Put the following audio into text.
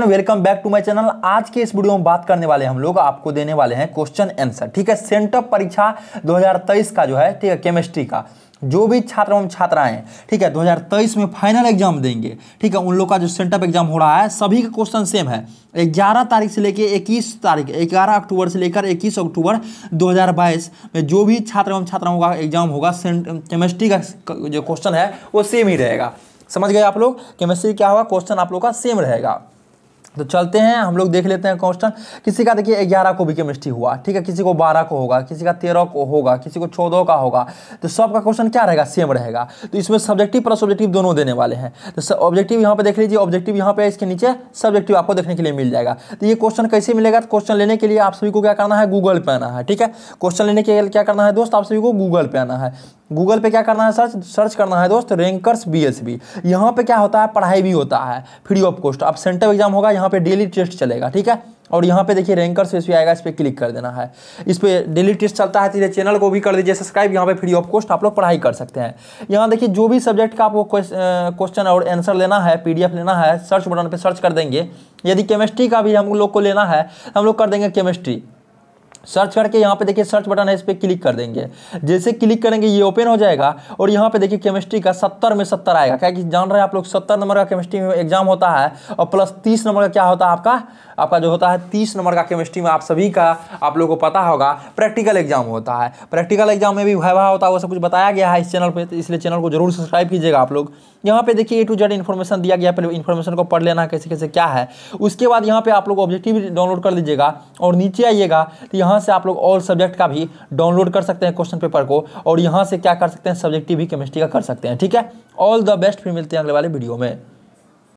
welcome back to my channel आज के इस वीडियो में बात करने वाले हम लोग आपको देने वाले हैं क्वेश्चन आंसर ठीक है सेंटअप परीक्षा 2023 का जो है ठीक है केमिस्ट्री का जो भी छात्र एवं छात्राएं ठीक है 2023 में फाइनल एग्जाम देंगे ठीक है उन लोग का जो सेंटअप एग्जाम हो रहा है सभी का क्वेश्चन सेम है 11 तारीख से लेकर 21 तारीख 11 अक्टूबर से लेकर 21 अक्टूबर 2022 में जो भी छात्र एवं छात्राओं का एग्जाम होगा केमिस्ट्री का जो क्वेश्चन है वो सेम ही रहेगा समझ गए आप लोग केमिस्ट्री क्या होगा क्वेश्चन आप लोग का सेम रहेगा तो चलते हैं हम लोग देख लेते हैं कॉन्स्टेंट किसी का देखिए ग्यारह को भी केमिस्ट्री हुआ ठीक है किसी को बारह को होगा किसी का तेरह को होगा किसी को चौदह का होगा तो सबका क्वेश्चन क्या रहेगा सेम रहेगा तो इसमें सब्जेक्टिव प्लस ऑब्जेक्टिव दोनों देने वाले हैं तो ऑब्जेक्टिव यहाँ पे देख लीजिए ऑब्जेक्टिव यहाँ पे इसके नीचे सब्जेक्टिव आपको देखने के लिए मिल जाएगा तो ये क्वेश्चन कैसे मिलेगा तो क्वेश्चन लेने के लिए आप सभी को क्या करना है गूगल पे आना है ठीक है क्वेश्चन लेने के लिए क्या करना है दोस्त आप सभी को गूगल पे आना है गूगल पे क्या करना है सर्च सर्च करना है दोस्त रैंकर्स बी एस बी यहाँ पे क्या होता है पढ़ाई भी होता है फ्री ऑफ कॉस्ट आप सेंटर एग्जाम होगा यहाँ पे डेली टेस्ट चलेगा ठीक है और यहाँ पे देखिए रैंकर से भी आएगा इस पर क्लिक कर देना है इस पर डेली टेस्ट चलता है तो चैनल को भी कर दीजिए सब्सक्राइब यहाँ पे फ्री ऑफ कॉस्ट आप लोग पढ़ाई कर सकते हैं यहाँ देखिए जो भी सब्जेक्ट का आपको क्वेश्चन और आंसर लेना है पीडीएफ लेना है सर्च बटन पर सर्च कर देंगे यदि केमिस्ट्री का भी हम लोग को लेना है हम लोग कर देंगे केमिस्ट्री सर्च करके यहाँ पे देखिए सर्च बटन है इस पर क्लिक कर देंगे जैसे क्लिक करेंगे ये ओपन हो जाएगा और यहाँ पे देखिए केमिस्ट्री का सत्तर में सत्तर आएगा क्या कि जान रहे हैं आप लोग सत्तर नंबर का केमिस्ट्री में एग्जाम होता है और प्लस तीस नंबर का क्या होता है आपका आपका जो होता है तीस नंबर का केमिस्ट्री में आप सभी का आप लोगों को पता होगा प्रैक्टिकल एग्जाम होता है प्रैक्टिकल एग्जाम में भी वाह होता है वो सब कुछ बताया गया है इस चैनल पर तो इसलिए चैनल को जरूर सब्सक्राइब कीजिएगा आप लोग यहाँ पे देखिए ए टू जेड इन्फॉर्मेशन दिया गया पहले इन्फॉर्मेशन को पढ़ लेना कैसे कैसे क्या है उसके बाद यहाँ पे आप लोग ऑब्जेक्टिव डाउनलोड कर लीजिएगा और नीचे आइएगा तो यहाँ यहाँ से आप लोग ऑल सब्जेक्ट का भी डाउनलोड कर सकते हैं क्वेश्चन पेपर को और यहाँ से क्या कर सकते हैं सब्जेक्टिव भी केमिस्ट्री का कर सकते हैं ठीक है ऑल द बेस्ट फिर मिलते हैं अगले वाले वीडियो में